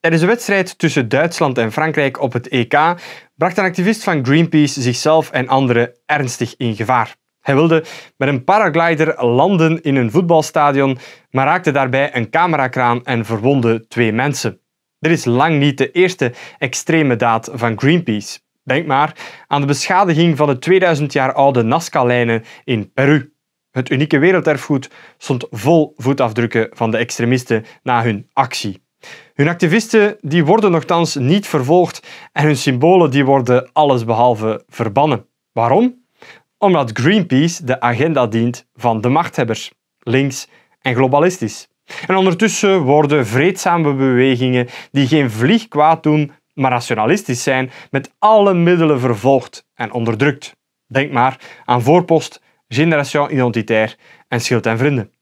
Tijdens een wedstrijd tussen Duitsland en Frankrijk op het EK bracht een activist van Greenpeace zichzelf en anderen ernstig in gevaar. Hij wilde met een paraglider landen in een voetbalstadion, maar raakte daarbij een camerakraan en verwondde twee mensen. Dit is lang niet de eerste extreme daad van Greenpeace. Denk maar aan de beschadiging van de 2000 jaar oude Nazca-lijnen in Peru. Het unieke werelderfgoed stond vol voetafdrukken van de extremisten na hun actie. Hun activisten die worden nogthans niet vervolgd en hun symbolen die worden allesbehalve verbannen. Waarom? Omdat Greenpeace de agenda dient van de machthebbers, links en globalistisch. En ondertussen worden vreedzame bewegingen die geen vlieg kwaad doen, maar nationalistisch zijn, met alle middelen vervolgd en onderdrukt. Denk maar aan Voorpost, Generation Identitaire en Schild en Vrienden.